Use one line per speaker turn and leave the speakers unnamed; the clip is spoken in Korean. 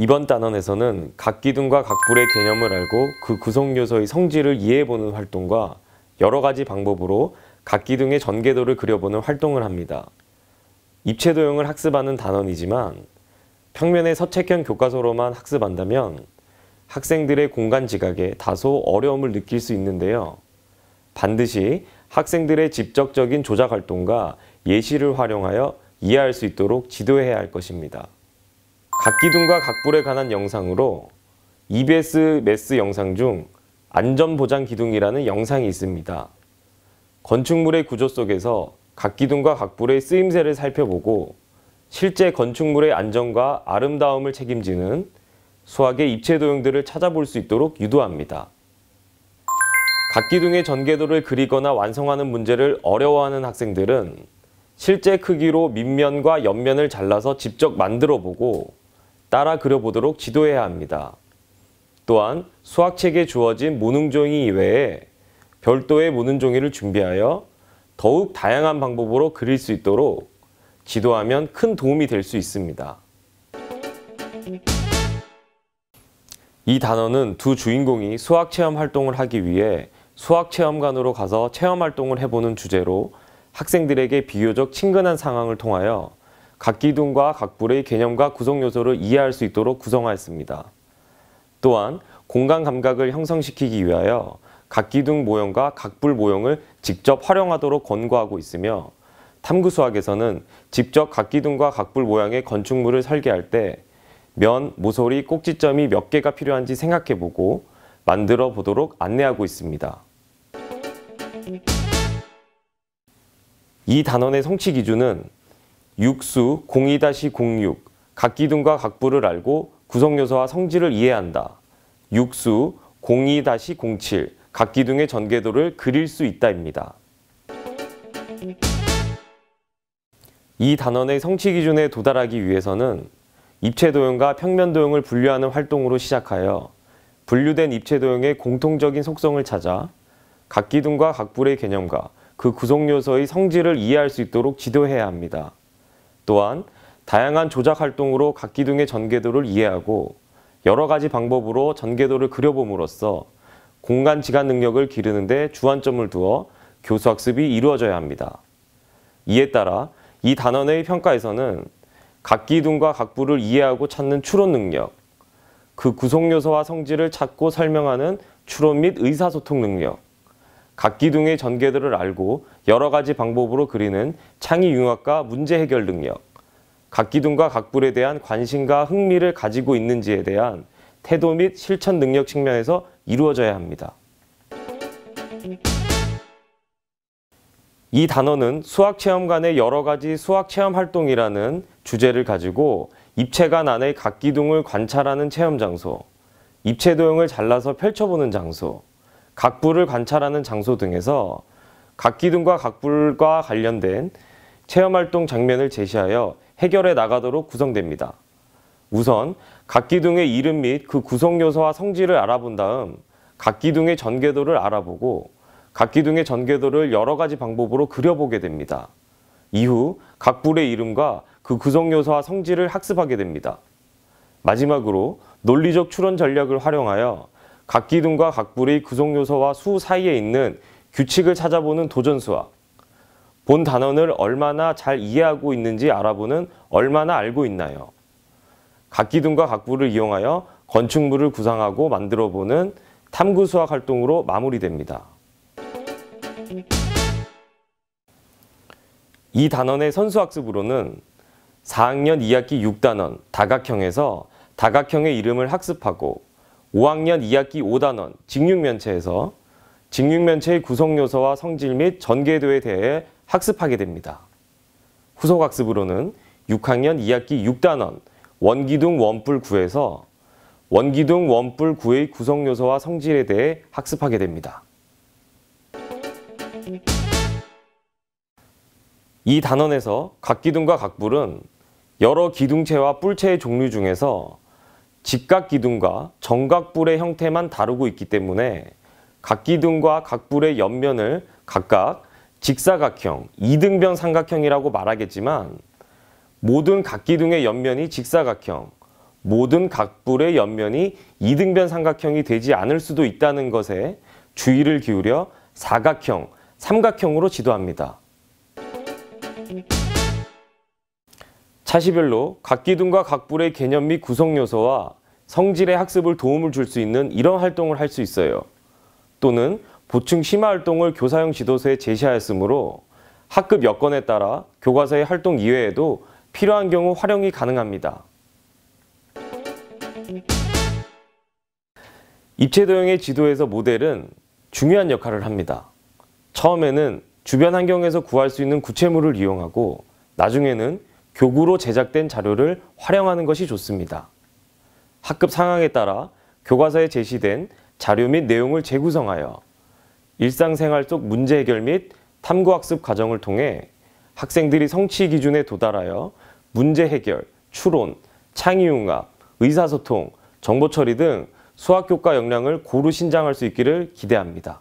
이번 단원에서는 각 기둥과 각 불의 개념을 알고 그 구성 요소의 성질을 이해해보는 활동과 여러 가지 방법으로 각 기둥의 전개도를 그려보는 활동을 합니다. 입체 도형을 학습하는 단원이지만 평면의 서책형 교과서로만 학습한다면 학생들의 공간 지각에 다소 어려움을 느낄 수 있는데요. 반드시 학생들의 직접적인 조작 활동과 예시를 활용하여 이해할 수 있도록 지도해야 할 것입니다. 각기둥과 각불에 관한 영상으로 EBS 매스 영상 중 안전보장 기둥이라는 영상이 있습니다. 건축물의 구조 속에서 각기둥과 각불의 쓰임새를 살펴보고 실제 건축물의 안전과 아름다움을 책임지는 수학의 입체 도형들을 찾아볼 수 있도록 유도합니다. 각기둥의 전개도를 그리거나 완성하는 문제를 어려워하는 학생들은 실제 크기로 밑면과 옆면을 잘라서 직접 만들어 보고 따라 그려보도록 지도해야 합니다. 또한 수학책에 주어진 모능종이 이외에 별도의 모능종이를 준비하여 더욱 다양한 방법으로 그릴 수 있도록 지도하면 큰 도움이 될 수 있습니다. 이 단어는 두 주인공이 수학체험 활동을 하기 위해 수학체험관으로 가서 체험 활동을 해보는 주제로 학생들에게 비교적 친근한 상황을 통하여 각 기둥과 각 불의 개념과 구성 요소를 이해할 수 있도록 구성하였습니다. 또한 공간 감각을 형성시키기 위하여 각 기둥 모형과 각불 모형을 직접 활용하도록 권고하고 있으며 탐구 수학에서는 직접 각 기둥과 각불 모양의 건축물을 설계할 때 면, 모서리, 꼭지점이 몇 개가 필요한지 생각해보고 만들어 보도록 안내하고 있습니다. 이 단원의 성취 기준은 육수 02-06 각 기둥과 각부를 알고 구성요소와 성질을 이해한다. 육수 02-07 각 기둥의 전개도를 그릴 수 있다입니다. 이 단원의 성취 기준에 도달하기 위해서는 입체 도형과 평면 도형을 분류하는 활동으로 시작하여 분류된 입체 도형의 공통적인 속성을 찾아 각 기둥과 각불의 개념과 그 구성 요소의 성질을 이해할 수 있도록 지도해야 합니다. 또한 다양한 조작 활동으로 각 기둥의 전개도를 이해하고 여러 가지 방법으로 전개도를 그려봄으로써 공간 지간 능력을 기르는 데 주안점을 두어 교수 학습이 이루어져야 합니다. 이에 따라 이 단원의 평가에서는 각 기둥과 각 부를 이해하고 찾는 추론 능력, 그 구성 요소와 성질을 찾고 설명하는 추론 및 의사소통 능력, 각 기둥의 전개들을 알고 여러 가지 방법으로 그리는 창의 융합과 문제 해결 능력, 각 기둥과 각 불에 대한 관심과 흥미를 가지고 있는지에 대한 태도 및 실천 능력 측면에서 이루어져야 합니다. 이 단어는 수학체험관의 여러 가지 수학체험 활동이라는 주제를 가지고 입체관 안의 각 기둥을 관찰하는 체험 장소, 입체 도형을 잘라서 펼쳐보는 장소, 각부를 관찰하는 장소 등에서 각기둥과 각불과 관련된 체험활동 장면을 제시하여 해결해 나가도록 구성됩니다. 우선 각기둥의 이름 및 그 구성요소와 성질을 알아본 다음 각기둥의 전개도를 알아보고 각기둥의 전개도를 여러 가지 방법으로 그려보게 됩니다. 이후 각불의 이름과 그 구성요소와 성질을 학습하게 됩니다. 마지막으로 논리적 추론 전략을 활용하여 각 기둥과 각 불의 구성 요소와 수 사이에 있는 규칙을 찾아보는 도전 수학. 본 단원을 얼마나 잘 이해하고 있는지 알아보는 얼마나 알고 있나요? 각 기둥과 각 부를 이용하여 건축물을 구상하고 만들어 보는 탐구 수학 활동으로 마무리됩니다. 이 단원의 선수학습으로는 4학년 2학기 6단원 다각형에서 다각형의 이름을 학습하고 5학년 2학기 5단원 직육면체에서 직육면체의 구성요소와 성질 및 전개도에 대해 학습하게 됩니다. 후속학습으로는 6학년 2학기 6단원 원기둥 원뿔 9에서 원기둥 원뿔 9의 구성요소와 성질에 대해 학습하게 됩니다. 이 단원에서 각기둥과 각뿔은 여러 기둥체와 뿔체의 종류 중에서 직각 기둥과 정각 불의 형태만 다루고 있기 때문에 각 기둥과 각 불의 옆면을 각각 직사각형, 이등변 삼각형이라고 말하겠지만 모든 각 기둥의 옆면이 직사각형, 모든 각불의 옆면이 이등변 삼각형이 되지 않을 수도 있다는 것에 주의를 기울여 사각형, 삼각형으로 지도합니다. 차시별로 각 기둥과 각불의 개념 및 구성 요소와 성질의 학습을 도움을 줄 수 있는 이런 활동을 할 수 있어요. 또는 보충 심화 활동을 교사형 지도서에 제시하였으므로 학급 여건에 따라 교과서의 활동 이외에도 필요한 경우 활용이 가능합니다. 입체도형의 지도에서 모델은 중요한 역할을 합니다. 처음에는 주변 환경에서 구할 수 있는 구체물을 이용하고 나중에는 교구로 제작된 자료를 활용하는 것이 좋습니다. 학급 상황에 따라 교과서에 제시된 자료 및 내용을 재구성하여 일상생활 속 문제 해결 및 탐구학습 과정을 통해 학생들이 성취 기준에 도달하여 문제 해결, 추론, 창의융합, 의사소통, 정보 처리 등 수학교과 역량을 고루 신장할 수 있기를 기대합니다.